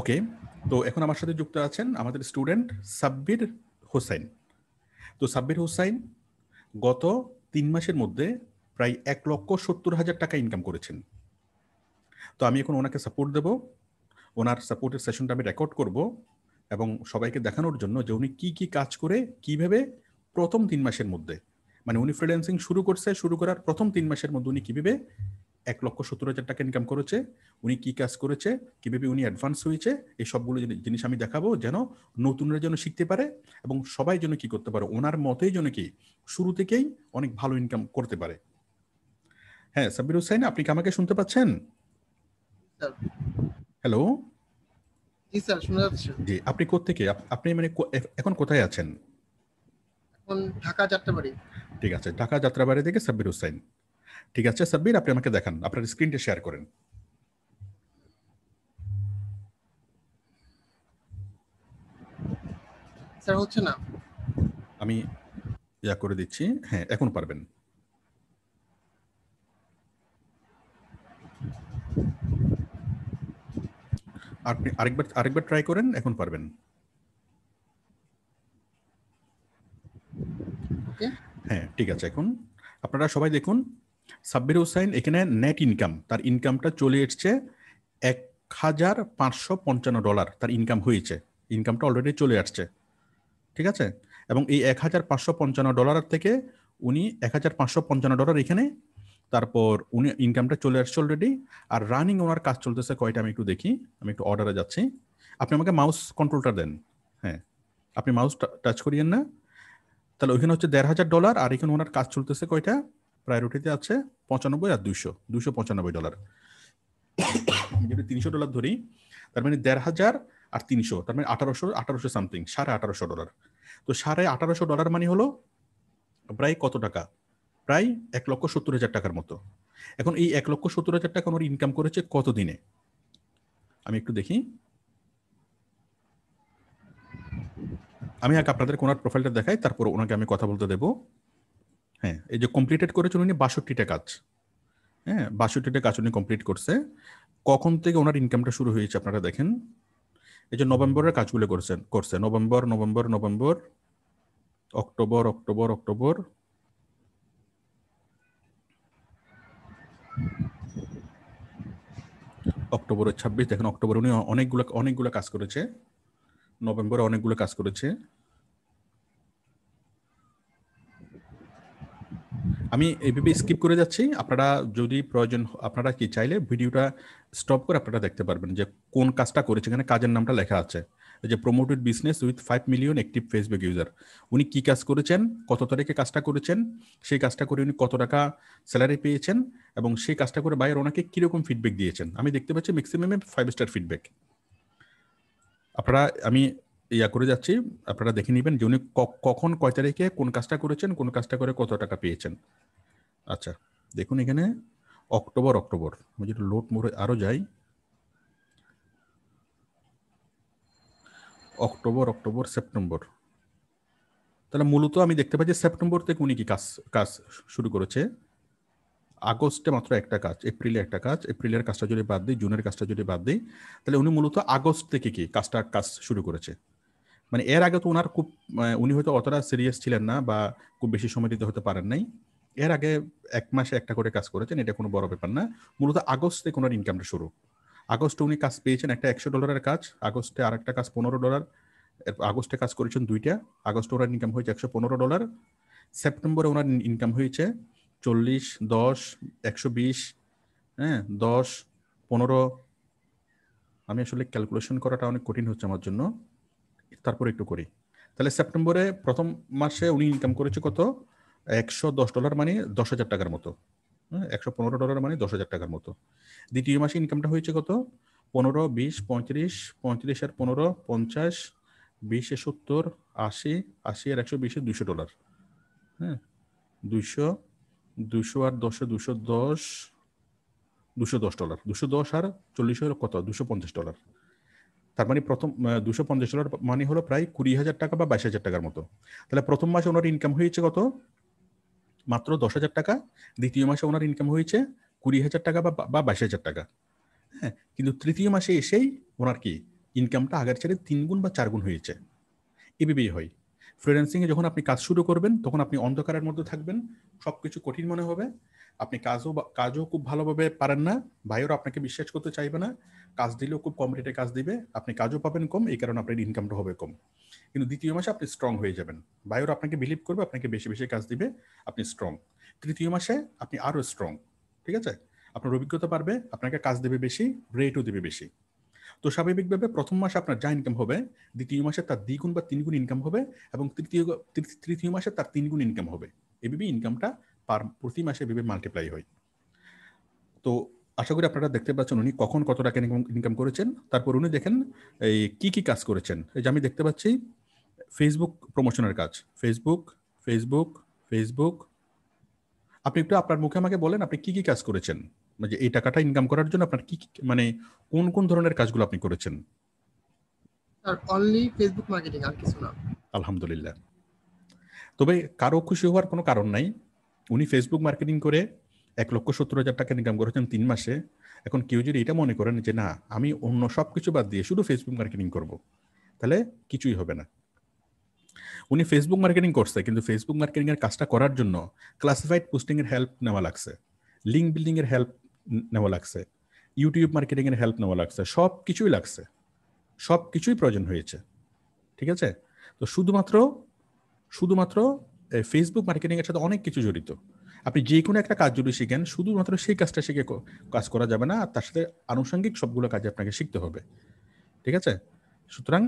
ওকে তো এখন আমার সাথে যুক্ত আছেন আমাদের স্টুডেন্ট সাব্বির হোসেন তো সাব্বির হোসেন গত তিন মাসের মধ্যে প্রায় এক লক্ষ সত্তর হাজার টাকা ইনকাম করেছেন তো আমি এখন ওনাকে সাপোর্ট দেব ওনার সাপোর্টের সেশনটা আমি রেকর্ড করব এবং সবাইকে দেখানোর জন্য যে উনি কী কী কাজ করে কীভাবে প্রথম তিন মাসের মধ্যে মানে উনি ফ্রিল্যান্সিং শুরু করছে শুরু করার প্রথম তিন মাসের মধ্যে উনি কীভাবে এক লক্ষ সত্তর হাজার টাকা ইনকাম করেছে উনি কি কাজ করেছে কীভাবে উনি অ্যাডভান্স হয়েছে এই সবগুলো জিনিস আমি দেখাবো যেন নতুনরা যেন শিখতে পারে এবং সবাই যেন কি করতে পারে ওনার মতেই যেন কি শুরু থেকেই অনেক ভালো ইনকাম করতে পারে হ্যাঁ সাব্বির হুসাইন আপনি কি আমাকে শুনতে পাচ্ছেন হ্যালো জি স্যার জি আপনি কোত্থেকে আপনি মানে এখন কোথায় আছেন এখন ঢাকা যাত্রাবাড়ি ঠিক আছে ঢাকা যাত্রাবাড়ি থেকে সাব্বির হুসাইন ঠিক আছে সাব্বির আপনি আমাকে দেখান আপনার স্ক্রিনটা শেয়ার করেন স্যার হচ্ছে না আমি ইয়া করে দিচ্ছি হ্যাঁ এখন পারবেন আপনি আরেকবার আরেকবার ট্রাই করেন এখন পারবেন হ্যাঁ ঠিক আছে এখন আপনারা সবাই দেখুন সাব্বির হুসাইন এখানে নেট ইনকাম তার ইনকামটা চলে এসছে এক হাজার পাঁচশো পঞ্চান্ন ডলার তার ইনকাম হয়েছে ইনকামটা অলরেডি চলে আসছে ঠিক আছে এবং এই এক হাজার পাঁচশো পঞ্চান্ন ডলার থেকে উনি এক হাজার পাঁচশো পঞ্চান্ন ডলার এখানে তারপর উনি ইনকামটা চলে আসছে অলরেডি আর রানিং ওনার কাজ চলতেছে কয়টা আমি একটু দেখি আমি একটু অর্ডারে যাচ্ছি আপনি আমাকে মাউস কন্ট্রোলটা দেন হ্যাঁ আপনি মাউস টাচ করিয়েন না তাহলে ওইখানে হচ্ছে দেড় হাজার ডলার আর এখানে ওনার কাজ চলতেছে কয়টা প্রায়োরিটিতে আছে পঁচানব্বই আর দুইশো দুশো পঁচানব্বই ডলার যদি তিনশো ডলার ধরি তার মানে দেড় হাজার আর তিনশো তার মানে আঠারোশো আঠারোশো সামথিং সাড়ে আঠারোশো ডলার তো সাড়ে আঠারোশো ডলার মানে হলো প্রায় কত টাকা প্রায় এক লক্ষ সত্তর হাজার টাকার মতো এখন এই এক লক্ষ সত্তর হাজার টাকা ওনার ইনকাম করেছে কত দিনে আমি একটু দেখি আমি আগে আপনাদের ওনার প্রোফাইলটা দেখাই তারপর ওনাকে আমি কথা বলতে দেবো হ্যাঁ এই যে কমপ্লিটেড করেছেন উনি বাষট্টিটা কাজ হ্যাঁ বাষট্টিটা কাজ উনি কমপ্লিট করছে কখন থেকে ওনার ইনকামটা শুরু হয়েছে আপনারা দেখেন এই যে নভেম্বরের কাজগুলো করছেন করছে November November November October October October অক্টোবরের ছাব্বিশ দেখেন অক্টোবর উনি অনেকগুলো অনেকগুলো কাজ করেছে নভেম্বরে অনেকগুলো কাজ করেছে আমি এইভাবে স্কিপ করে যাচ্ছি আপনারা যদি প্রয়োজন আপনারা কি চাইলে ভিডিওটা স্টপ করে আপনারা দেখতে পারবেন যে কোন কাজটা করেছে এখানে কাজের নামটা লেখা আছে যে promoted business with five million active Facebook user উনি কি কাজ করেছেন কত তারিখে কাজটা করেছেন সেই কাজটা করে উনি কত টাকা স্যালারি পেয়েছেন এবং সেই কাজটা করে বাইরে ওনাকে কীরকম ফিডব্যাক দিয়েছেন আমি দেখতে পাচ্ছি ম্যাক্সিমামে ফাইভ স্টার ফিডব্যাক আপনারা আমি ইয়া করে যাচ্ছি আপনারা দেখে নেবেন যে উনি কখন কয় তারিখে কোন কাজটা করেছেন কোন কাজটা করে কত টাকা পেয়েছেন আচ্ছা দেখুন এখানে অক্টোবর অক্টোবর আমি যদি লোট মোড়ে আরও যাই অক্টোবর অক্টোবর সেপ্টেম্বর তাহলে মূলত আমি দেখতে পাই যে সেপ্টেম্বর থেকে উনি কি কাজ কাজ শুরু করেছে আগস্টে মাত্র একটা কাজ এপ্রিলে একটা কাজ এপ্রিলের কাজটা যদি বাদ দিই জুনের কাজটা যদি বাদ দিই তাহলে উনি মূলত আগস্ট থেকে কি কাজটা কাজ শুরু করেছে মানে এর আগে তো ওনার খুব মানে উনি হয়তো অতটা সিরিয়াস ছিলেন না বা খুব বেশি সময় দিতে হতে পারেন নাই এর আগে এক মাসে একটা করে কাজ করেছেন এটা কোনো বড় ব্যাপার না মূলত আগস্টে কোনো ইনকামটা শুরু আগস্টে উনি কাজ পেয়েছেন একটা একশো ডলারের কাজ আগস্টে আর একটা কাজ পনেরো ডলার আগস্টে কাজ করেছেন দুইটা আগস্টে ওনার ইনকাম হয়েছে একশো পনেরো ডলার সেপ্টেম্বরে ওনার ইনকাম হয়েছে চল্লিশ দশ একশো বিশ হ্যাঁ দশ পনেরো আমি আসলে ক্যালকুলেশন করাটা অনেক কঠিন হচ্ছে আমার জন্য তারপর একটু করি তাহলে সেপ্টেম্বরে প্রথম মাসে উনি ইনকাম করেছে কত একশো দশ ডলার মানে দশ হাজার টাকার মতো হ্যাঁ, একশো পনেরো ডলার মানে দশ হাজার টাকার মতো দ্বিতীয় মাসে ইনকামটা হয়েছে কত পনেরো বিশ পঁয়ত্রিশ পঁয়ত্রিশ আর পনেরো পঞ্চাশ বিশে সত্তর আশি আশি আর একশো বিশে দুশো ডলার হ্যাঁ দুইশো দুশো আর দশে দুশো দশ দুশো দশ ডলার দুশো দশ আর চল্লিশ কত দুশো পঞ্চাশ ডলার তার মানে প্রথম দুশো পঞ্চাশ ডলার মানে হলো প্রায় কুড়ি হাজার টাকা বা বাইশ হাজার টাকার মতো তাহলে প্রথম মাসে ওনার ইনকাম হয়েছে কত মাত্র দশ হাজার টাকা দ্বিতীয় মাসে ওনার ইনকাম হয়েছে কুড়ি হাজার টাকা বা বাইশ হাজার টাকা হ্যাঁ কিন্তু তৃতীয় মাসে এসেই ওনার কি ইনকামটা আগের ছেড়ে তিন গুণ বা চার গুণ হয়েছে এভাবেই হয় ফ্রিল্যান্সিংয়ে যখন আপনি কাজ শুরু করবেন তখন আপনি অন্ধকারের মধ্যে থাকবেন সব কিছু কঠিন মনে হবে আপনি কাজও কাজও খুব ভালোভাবে পারেন না ভাইয়েরও আপনাকে বিশ্বাস করতে চাইবে না কাজ দিলেও খুব কম রেটে কাজ দিবে আপনি কাজও পাবেন কম এই কারণে আপনার ইনকামটা হবে কম কিন্তু দ্বিতীয় মাসে আপনি স্ট্রং হয়ে যাবেন বায়োর আপনাকে বিলিভ করবে আপনাকে বেশি বেশি কাজ দিবে আপনি স্ট্রং তৃতীয় মাসে আপনি আরও স্ট্রং ঠিক আছে আপনার অভিজ্ঞতা পারবে আপনাকে কাজ দেবে বেশি রেটও দেবে বেশি তো স্বাভাবিকভাবে প্রথম মাসে আপনার যা ইনকাম হবে দ্বিতীয় মাসে তার দ্বিগুণ বা তিনগুণ ইনকাম হবে এবং তৃতীয় তৃতীয় মাসে তার তিনগুণ ইনকাম হবে এভাবে ইনকামটা পার প্রতি মাসে এভাবে মাল্টিপ্লাই হয় তো আশা করি আপনারা দেখতে পাচ্ছেন উনি কখন কত টাকা ইনকাম করেছেন তারপর উনি দেখেন এই কি কি কাজ করেছেন এই যে আমি দেখতে পাচ্ছি ফেসবুক প্রমোশনের কাজ ফেসবুক ফেসবুক ফেসবুক আপনি একটু আপনার মুখে আমাকে বলেন আপনি কি কি কাজ করেছেন মানে এই টাকাটা ইনকাম করার জন্য আপনার কি মানে কোন কোন ধরনের কাজগুলো আপনি করেছেন অনলি ফেসবুক মার্কেটিং আর কিছু না আলহামদুলিল্লাহ তবে কারো খুশি হওয়ার কোনো কারণ নাই উনি ফেসবুক মার্কেটিং করে এক লক্ষ সত্তর হাজার টাকা ইনকাম করেছেন তিন মাসে এখন কেউ যদি এটা মনে করেন যে না আমি অন্য সব কিছু বাদ দিয়ে শুধু ফেসবুক মার্কেটিং করব তাহলে কিছুই হবে না উনি ফেসবুক মার্কেটিং করছে কিন্তু ফেসবুক মার্কেটিংয়ের কাজটা করার জন্য ক্লাসিফাইড পোস্টিংয়ের হেল্প নেওয়া লাগছে লিঙ্ক বিল্ডিংয়ের হেল্প নেওয়া লাগছে ইউটিউব মার্কেটিংয়ের হেল্প নেওয়া লাগছে সব কিছুই লাগছে সব কিছুই প্রয়োজন হয়েছে ঠিক আছে তো শুধুমাত্র শুধুমাত্র ফেসবুক মার্কেটিংয়ের সাথে অনেক কিছু জড়িত আপনি যে কোনো একটা কাজ যদি শিখেন শুধুমাত্র সেই কাজটা শিখে কাজ করা যাবে না আর তার সাথে আনুষঙ্গিক সবগুলো কাজ আপনাকে শিখতে হবে ঠিক আছে সুতরাং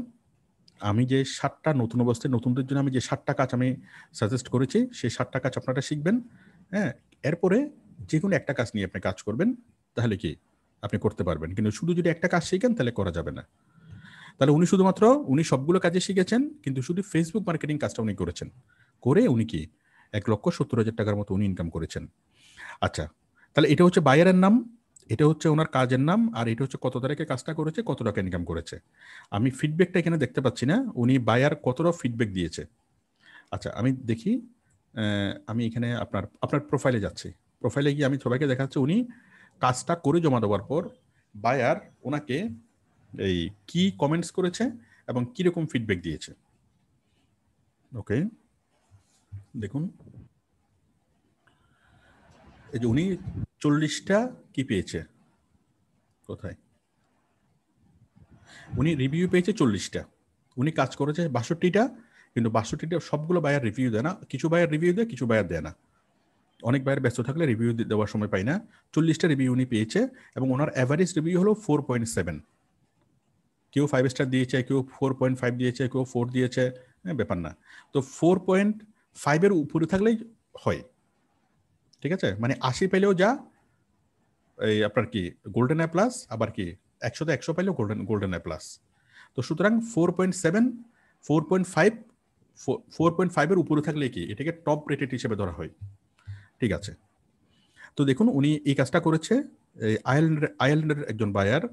আমি যে সাতটা নতুন অবস্থায় নতুনদের জন্য আমি যে সাতটা কাজ আমি সাজেস্ট করেছি সেই সাতটা কাজ আপনারা শিখবেন হ্যাঁ এরপরে যে কোনো একটা কাজ নিয়ে আপনি কাজ করবেন তাহলে কি আপনি করতে পারবেন কিন্তু শুধু যদি একটা কাজ শিখেন তাহলে করা যাবে না তাহলে উনি শুধুমাত্র উনি সবগুলো কাজে শিখেছেন কিন্তু শুধু ফেসবুক মার্কেটিং কাজটা উনি করেছেন করে উনি কি এক লক্ষ সত্তর হাজার টাকার মতো উনি ইনকাম করেছেন আচ্ছা তাহলে এটা হচ্ছে বায়ারের নাম এটা হচ্ছে ওনার কাজের নাম আর এটা হচ্ছে কত তারিখে কাজটা করেছে কত টাকা ইনকাম করেছে আমি ফিডব্যাকটা এখানে দেখতে পাচ্ছি না উনি বায়ার কতটা ফিডব্যাক দিয়েছে আচ্ছা আমি দেখি আমি এখানে আপনার আপনার প্রোফাইলে যাচ্ছি প্রোফাইলে গিয়ে আমি সবাইকে দেখাচ্ছি উনি কাজটা করে জমা দেওয়ার পর বায়ার ওনাকে এই কি কমেন্টস করেছে এবং কীরকম ফিডব্যাক দিয়েছে ওকে দেখুন এই যে উনি চল্লিশটা কি পেয়েছে কোথায় উনি রিভিউ পেয়েছে চল্লিশটা উনি কাজ করেছে বাষট্টিটা কিন্তু বাষট্টিটা সবগুলো বায়ার রিভিউ দেয় না কিছু বায়ার রিভিউ দেয় কিছু বায়ার দেয় না অনেক বায়ার ব্যস্ত থাকলে রিভিউ দেওয়ার সময় পাই না চল্লিশটা রিভিউ উনি পেয়েছে এবং ওনার অ্যাভারেজ রিভিউ হলো ফোর পয়েন্ট সেভেন কেউ ফাইভ স্টার দিয়েছে কেউ ফোর পয়েন্ট ফাইভ দিয়েছে কেউ ফোর দিয়েছে হ্যাঁ, ব্যাপার না তো ফোর পয়েন্ট ফাইভের উপরে থাকলেই হয় ঠিক আছে মানে আশি পেলেও যা এই আপনার কি গোল্ডেন আই প্লাস আবার কি একশোতে একশো পেলেও গোল্ডেন গোল্ডেন আই প্লাস তো সুতরাং four point seven four point five four point ফাইভের উপরে থাকলে কি এটাকে টপ রেটেড হিসেবে ধরা হয় ঠিক আছে তো দেখুন উনি এই কাজটা করেছে আয়ারল্যান্ডের আয়ারল্যান্ডের একজন বায়ার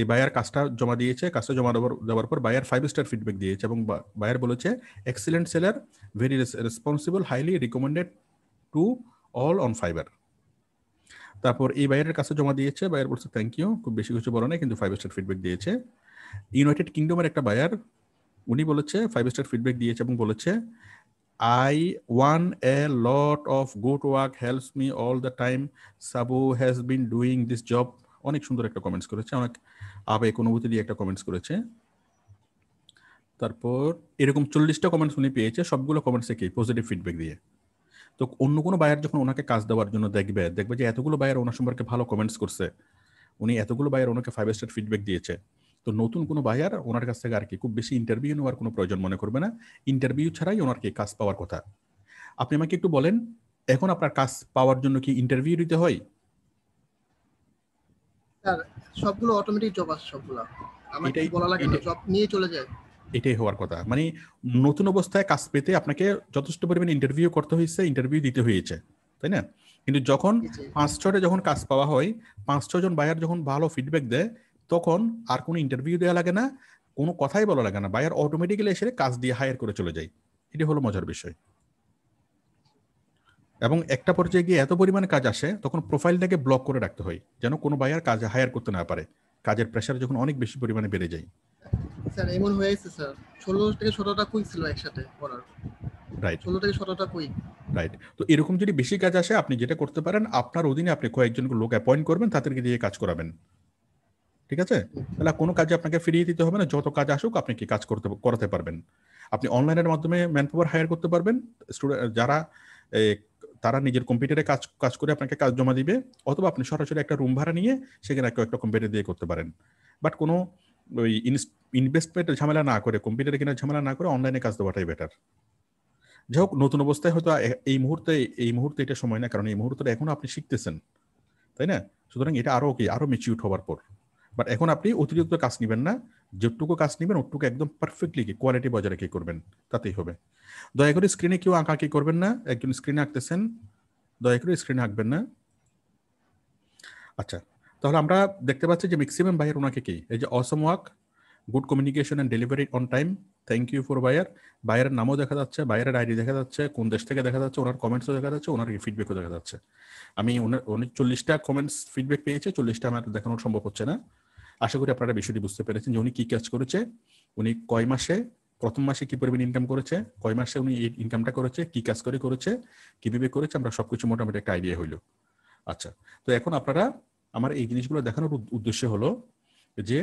এই বায়ার কাজটা জমা দিয়েছে কাজটা জমা দেওয়ার পর বায়ার ফাইভ স্টার ফিডব্যাক দিয়েছে এবং বায়ার বলেছে excellent seller very responsible highly recommended to all on Fiverr তারপর এই বায়ারের কাছে জমা দিয়েছে বায়ার বলছে থ্যাংক ইউ খুব বেশি কিছু বলো না কিন্তু ফাইভ স্টার ফিডব্যাক দিয়েছে ইউনাইটেড কিংডমের একটা বায়ার উনি বলেছে ফাইভ স্টার ফিডব্যাক দিয়েছে এবং বলেছে I want a lot of good work helps me all the time Sabu has been doing this job অনেক সুন্দর একটা কমেন্টস করেছে অনেক আবেগ অনুভূতি দিয়ে একটা কমেন্টস করেছে তারপর এরকম চল্লিশটা কমেন্টস উনি পেয়েছে সবগুলো কমেন্টস থেকে পজিটিভ ফিডব্যাক দিয়ে তো অন্য কোনো বায়ার যখন ওনাকে কাজ দেওয়ার জন্য দেখবে দেখবে যে এতগুলো বায়ার ওনার সম্পর্কে ভালো কমেন্টস করছে উনি এতগুলো বায়ার ওনাকে ফাইভ স্টার ফিডব্যাক দিয়েছে তো নতুন কোনো বায়ার ওনার কাছ থেকে আর কি খুব বেশি ইন্টারভিউ নেওয়ার কোনো প্রয়োজন মনে করবে না ইন্টারভিউ ছাড়াই ওনার কি কাজ পাওয়ার কথা আপনি আমাকে একটু বলেন এখন আপনার কাজ পাওয়ার জন্য কি ইন্টারভিউ দিতে হয় স্যার সবগুলো অটোমেটিক জব আসে সবগুলো আমার কি বলা লাগে জব নিয়ে চলে যায় এটাই হওয়ার কথা মানে নতুন অবস্থায় কাজ পেতে আপনাকে যথেষ্ট পরিমাণে ইন্টারভিউ করতে হয়েছে ইন্টারভিউ দিতে হয়েছে তাই না কিন্তু যখন পাঁচ ছটা যখন কাজ পাওয়া হয় পাঁচ ছজন বায়ার যখন ভালো ফিডব্যাক দেয় তখন আর কোনো ইন্টারভিউ দেওয়া লাগে না কোনো কথাই বলা লাগে না বায়ার অটোমেটিক্যালি এসে কাজ দিয়ে হায়ার করে চলে যায় এটি হলো মজার বিষয় এবং একটা পর্যায়ে গিয়ে এত পরিমাণে কাজ আসে তখন প্রোফাইলটাকে ব্লক করে রাখতে হয় যেন কোনো বায়ার কাজ হায়ার করতে না পারে কাজের প্রেশার যখন অনেক বেশি পরিমাণে বেড়ে যায় স্যার এমন হয়ে গেছে স্যার ষোলো থেকে সতেরোটা কুইক ছিল একসাথে করার রাইট ষোলো থেকে সতেরোটা কুইক রাইট তো এরকম যদি বেশি কাজ আসে আপনি যেটা করতে পারেন আপনার অধীনে আপনি কয়েকজনকে লোক অ্যাপয়েন্ট করবেন তাদেরকে দিয়ে কাজ করাবেন ঠিক আছে তাহলে কোনো কাজে আপনাকে ফিরিয়ে দিতে হবে না যত কাজ আসুক আপনি কি কাজ করতে করাতে পারবেন আপনি অনলাইনের মাধ্যমে ম্যান পাওয়ার হায়ার করতে পারবেন স্টুডেন্ট যারা তারা নিজের কম্পিউটারে কাজ কাজ করে আপনাকে কাজ জমা দিবে অথবা আপনি সরাসরি একটা রুম ভাড়া নিয়ে সেখানে কেউ একটা কম্পিউটার দিয়ে করতে পারেন বাট কোনো ওই ইনভেস্টমেন্টের ঝামেলা না করে কম্পিউটারে কেনার ঝামেলা না করে অনলাইনে কাজ দেওয়াটাই বেটার যাই হোক নতুন অবস্থায় হয়তো এই মুহূর্তে এই মুহূর্তে এটা সময় না কারণ এই মুহূর্তে এখনও আপনি শিখতেছেন তাই না সুতরাং এটা আরও কি আরও মেচিউর হওয়ার পর বাট এখন আপনি অতিরিক্ত কাজ নেবেন না যেটুকু কাজ নেবেন ওটুকু একদম পারফেক্টলি কি কোয়ালিটি বজায় রেখে করবেন তাতেই হবে দয়া করে স্ক্রিনে কেউ আঁকা কি করবেন না একজন স্ক্রিনে আঁকতেছেন দয়া করে স্ক্রিনে আঁকবেন না আচ্ছা তাহলে আমরা দেখতে পাচ্ছি যে ম্যাক্সিমাম বাইয়ার ওনাকে কি এই যে awesome work good communication and delivery on time thank you for buyer বায়ারের নামও দেখা যাচ্ছে বায়ারের আইডি দেখা যাচ্ছে কোন দেশ থেকে দেখা যাচ্ছে ওনার কমেন্টসও দেখা যাচ্ছে ওনার ফিডব্যাকও দেখা যাচ্ছে আমি উনি চল্লিশটা কমেন্টস ফিডব্যাক পেয়েছে চল্লিশটা আমার দেখানো সম্ভব হচ্ছে না আশা করি আপনারা বিষয়টি বুঝতে পেরেছেন যে উনি কি কাজ করেছে উনি কয় মাসে প্রথম মাসে কি পরিমাণ ইনকাম করেছে কয় মাসে উনি এই ইনকামটা করেছে কি কাজ করে করেছে কিভাবে করেছে আমরা সবকিছু মোটামুটি একটা আইডিয়া হইলো আচ্ছা তো এখন আপনারা আমার এই জিনিসগুলো দেখানোর উদ্দেশ্য হলো যে